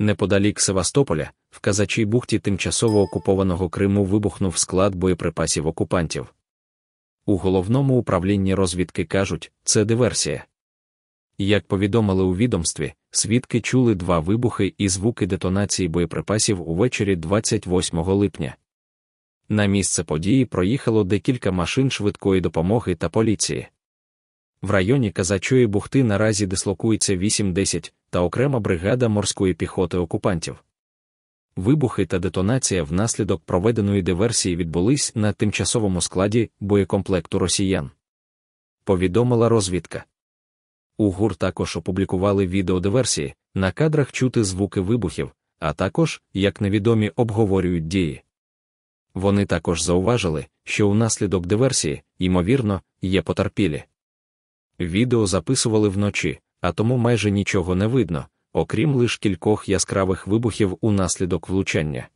неподалік Севастополя, в казачій бухті тимчасово окупованого Криму вибухнув склад боєприпасів окупантів. У головному управлінні розвідки кажуть, це диверсія. Як повідомили у відомстві, свідки чули два вибухи і звуки детонації боєприпасів увечері 28 липня. На місце події проїхало декілька машин швидкої допомоги та поліції. В районі Казачої бухти наразі дислокується 8-10 та окрема бригада морської піхоти окупантів. Вибухи та детонація внаслідок проведеної диверсії відбулись на тимчасовому складі боєкомплекту росіян. Повідомила розвідка. У ГУР також опублікували відео диверсії, на кадрах чути звуки вибухів, а також, як невідомі, обговорюють дії. Вони також зауважили, що унаслідок диверсії, ймовірно, є потерпілі. Відео записували вночі, а тому майже нічого не видно, окрім лише кількох яскравих вибухів унаслідок влучання.